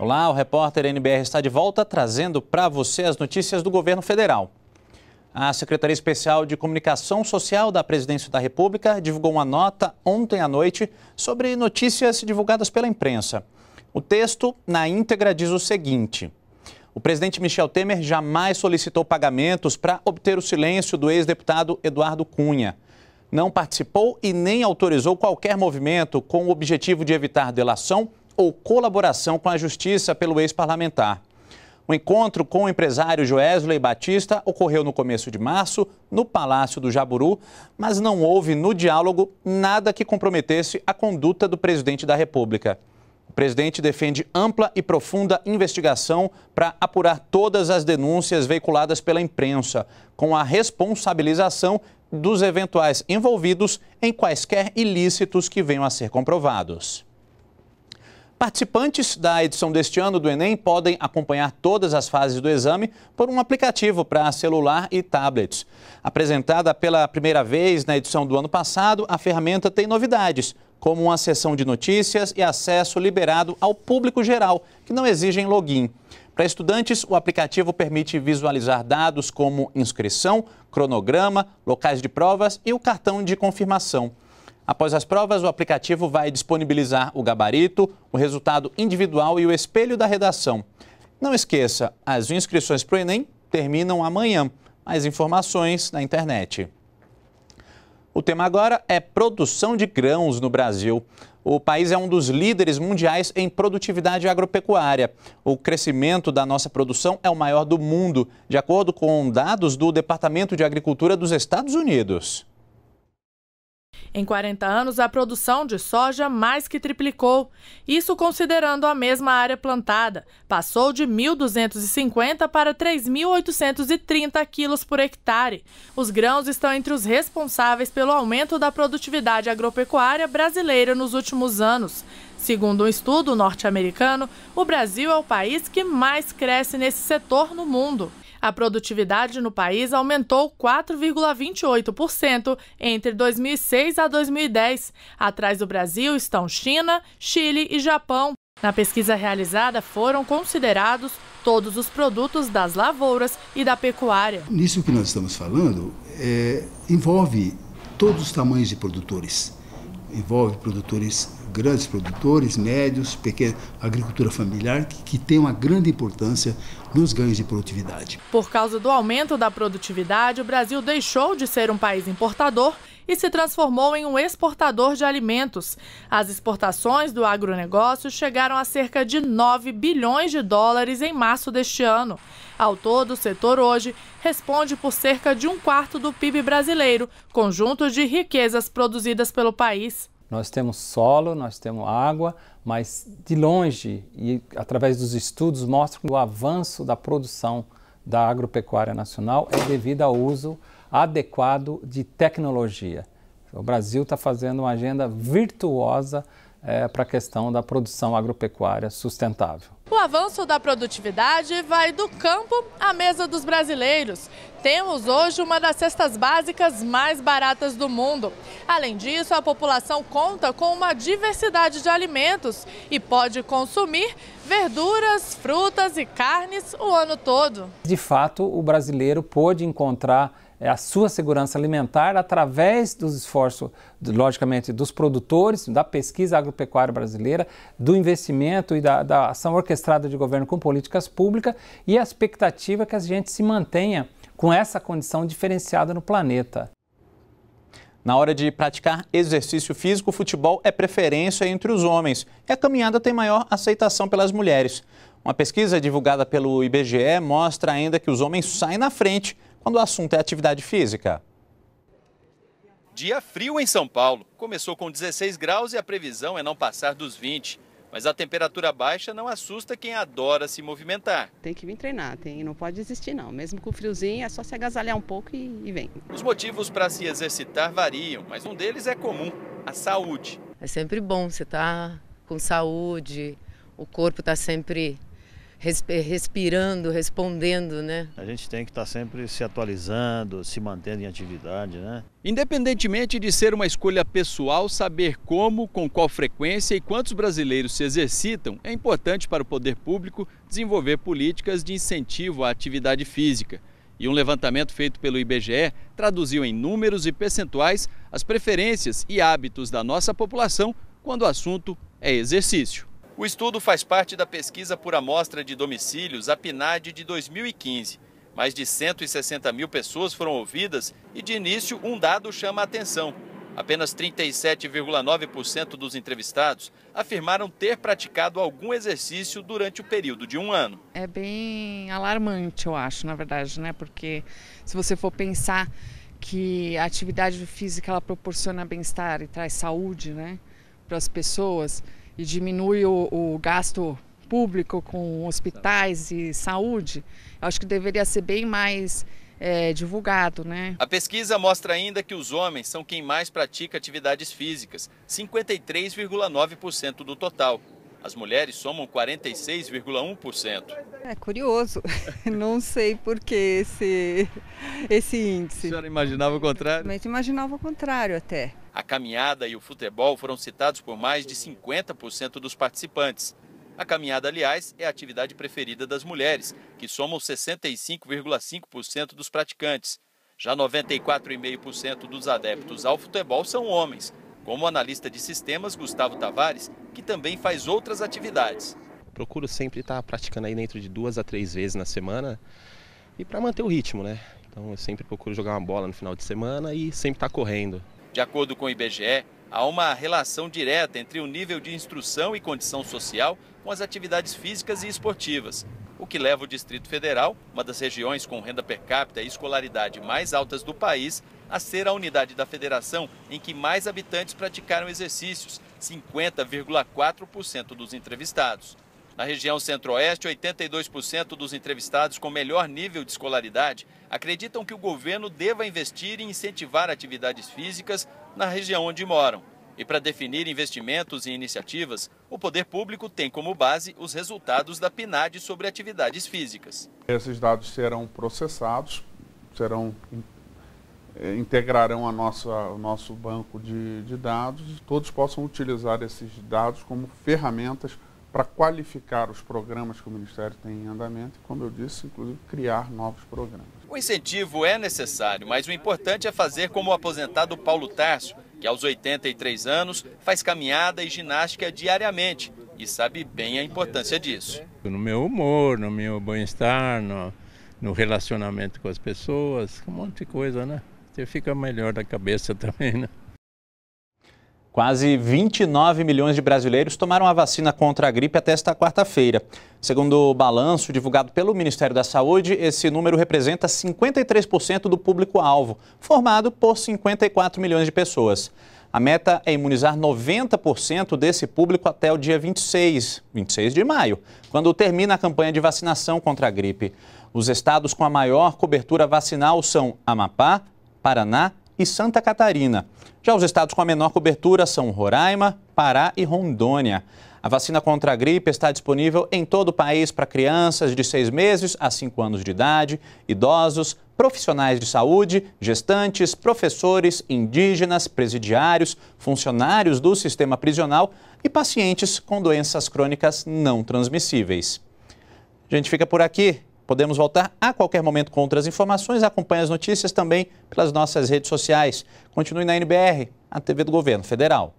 Olá, o repórter NBR está de volta trazendo para você as notícias do governo federal. A Secretaria Especial de Comunicação Social da Presidência da República divulgou uma nota ontem à noite sobre notícias divulgadas pela imprensa. O texto, na íntegra, diz o seguinte: O presidente Michel Temer jamais solicitou pagamentos para obter o silêncio do ex-deputado Eduardo Cunha. Não participou e nem autorizou qualquer movimento com o objetivo de evitar delação ou colaboração com a justiça pelo ex-parlamentar. O encontro com o empresário Joesley Batista ocorreu no começo de março, no Palácio do Jaburu, mas não houve no diálogo nada que comprometesse a conduta do presidente da República. O presidente defende ampla e profunda investigação para apurar todas as denúncias veiculadas pela imprensa, com a responsabilização dos eventuais envolvidos em quaisquer ilícitos que venham a ser comprovados. Participantes da edição deste ano do Enem podem acompanhar todas as fases do exame por um aplicativo para celular e tablets. Apresentada pela primeira vez na edição do ano passado, a ferramenta tem novidades, como uma sessão de notícias e acesso liberado ao público geral, que não exigem login. Para estudantes, o aplicativo permite visualizar dados como inscrição, cronograma, locais de provas e o cartão de confirmação. Após as provas, o aplicativo vai disponibilizar o gabarito, o resultado individual e o espelho da redação. Não esqueça, as inscrições para o Enem terminam amanhã. Mais informações na internet. O tema agora é produção de grãos no Brasil. O país é um dos líderes mundiais em produtividade agropecuária. O crescimento da nossa produção é o maior do mundo, de acordo com dados do Departamento de Agricultura dos Estados Unidos. Em 40 anos, a produção de soja mais que triplicou. Isso considerando a mesma área plantada. Passou de 1.250 para 3.830 quilos por hectare. Os grãos estão entre os responsáveis pelo aumento da produtividade agropecuária brasileira nos últimos anos. Segundo um estudo norte-americano, o Brasil é o país que mais cresce nesse setor no mundo. A produtividade no país aumentou 4,28% entre 2006 a 2010. Atrás do Brasil estão China, Chile e Japão. Na pesquisa realizada foram considerados todos os produtos das lavouras e da pecuária. Nisso que nós estamos falando é, envolve todos os tamanhos de produtores. Envolve produtores grandes produtores, médios, pequena agricultura familiar, que, que tem uma grande importância nos ganhos de produtividade. Por causa do aumento da produtividade, o Brasil deixou de ser um país importador e se transformou em um exportador de alimentos. As exportações do agronegócio chegaram a cerca de 9 bilhões de dólares em março deste ano. Ao todo, o setor hoje responde por cerca de um quarto do PIB brasileiro, conjunto de riquezas produzidas pelo país. Nós temos solo, nós temos água, mas de longe e através dos estudos mostra que o avanço da produção da agropecuária nacional é devido ao uso adequado de tecnologia. O Brasil está fazendo uma agenda virtuosa é, para a questão da produção agropecuária sustentável. O avanço da produtividade vai do campo à mesa dos brasileiros. Temos hoje uma das cestas básicas mais baratas do mundo. Além disso, a população conta com uma diversidade de alimentos e pode consumir verduras, frutas e carnes o ano todo. De fato, o brasileiro pôde encontrar é a sua segurança alimentar através dos esforços, logicamente, dos produtores, da pesquisa agropecuária brasileira, do investimento e da, da ação orquestrada de governo com políticas públicas e a expectativa que a gente se mantenha com essa condição diferenciada no planeta. Na hora de praticar exercício físico, o futebol é preferência entre os homens e a caminhada tem maior aceitação pelas mulheres. Uma pesquisa divulgada pelo IBGE mostra ainda que os homens saem na frente quando o assunto é atividade física. Dia frio em São Paulo. Começou com 16 graus e a previsão é não passar dos 20. Mas a temperatura baixa não assusta quem adora se movimentar. Tem que vir treinar, tem, não pode desistir não. Mesmo com o friozinho, é só se agasalhar um pouco e, e vem. Os motivos para se exercitar variam, mas um deles é comum, a saúde. É sempre bom você estar tá com saúde, o corpo está sempre respirando, respondendo, né? A gente tem que estar tá sempre se atualizando, se mantendo em atividade, né? Independentemente de ser uma escolha pessoal, saber como, com qual frequência e quantos brasileiros se exercitam é importante para o poder público desenvolver políticas de incentivo à atividade física. E um levantamento feito pelo IBGE traduziu em números e percentuais as preferências e hábitos da nossa população quando o assunto é exercício. O estudo faz parte da pesquisa por amostra de domicílios, a PNAD, de 2015. Mais de 160 mil pessoas foram ouvidas e, de início, um dado chama a atenção. Apenas 37,9% dos entrevistados afirmaram ter praticado algum exercício durante o período de um ano. É bem alarmante, eu acho, na verdade, né? Porque se você for pensar que a atividade física ela proporciona bem-estar e traz saúde, né, para as pessoas, e diminui o, o gasto público com hospitais e saúde, acho que deveria ser bem mais é, divulgado. Né? A pesquisa mostra ainda que os homens são quem mais pratica atividades físicas, 53,9% do total. As mulheres somam 46,1%. É curioso, não sei por que esse, esse índice. A senhora imaginava o contrário? Mas imaginava o contrário até. A caminhada e o futebol foram citados por mais de 50% dos participantes. A caminhada, aliás, é a atividade preferida das mulheres, que somam 65,5% dos praticantes. Já 94,5% dos adeptos ao futebol são homens, como o analista de sistemas Gustavo Tavares, que também faz outras atividades. Procuro sempre estar praticando aí dentro de duas a três vezes na semana e para manter o ritmo, né? Então eu sempre procuro jogar uma bola no final de semana e sempre estar tá correndo. De acordo com o IBGE, há uma relação direta entre o nível de instrução e condição social com as atividades físicas e esportivas, o que leva o Distrito Federal, uma das regiões com renda per capita e escolaridade mais altas do país, a ser a unidade da federação em que mais habitantes praticaram exercícios, 50,4% dos entrevistados. Na região centro-oeste, 82% dos entrevistados com melhor nível de escolaridade acreditam que o governo deva investir e incentivar atividades físicas na região onde moram. E para definir investimentos e iniciativas, o poder público tem como base os resultados da PNAD sobre atividades físicas. Esses dados serão processados, serão eh, integrarão a nossa, o nosso banco de, de dados e todos possam utilizar esses dados como ferramentas para qualificar os programas que o Ministério tem em andamento e, como eu disse, inclusive criar novos programas. O incentivo é necessário, mas o importante é fazer como o aposentado Paulo Tarso, que aos 83 anos faz caminhada e ginástica diariamente e sabe bem a importância disso. No meu humor, no meu bem-estar, no, no relacionamento com as pessoas, um monte de coisa, né? Você fica melhor da cabeça também, né? Quase 29 milhões de brasileiros tomaram a vacina contra a gripe até esta quarta-feira. Segundo o balanço divulgado pelo Ministério da Saúde, esse número representa 53% do público-alvo, formado por 54 milhões de pessoas. A meta é imunizar 90% desse público até o dia 26, 26 de maio, quando termina a campanha de vacinação contra a gripe. Os estados com a maior cobertura vacinal são Amapá, Paraná e Santa Catarina. Já os estados com a menor cobertura são Roraima, Pará e Rondônia. A vacina contra a gripe está disponível em todo o país para crianças de 6 meses a 5 anos de idade, idosos, profissionais de saúde, gestantes, professores, indígenas, presidiários, funcionários do sistema prisional e pacientes com doenças crônicas não transmissíveis. A gente fica por aqui. Podemos voltar a qualquer momento com outras informações. Acompanhe as notícias também pelas nossas redes sociais. Continue na NBR, a TV do Governo Federal.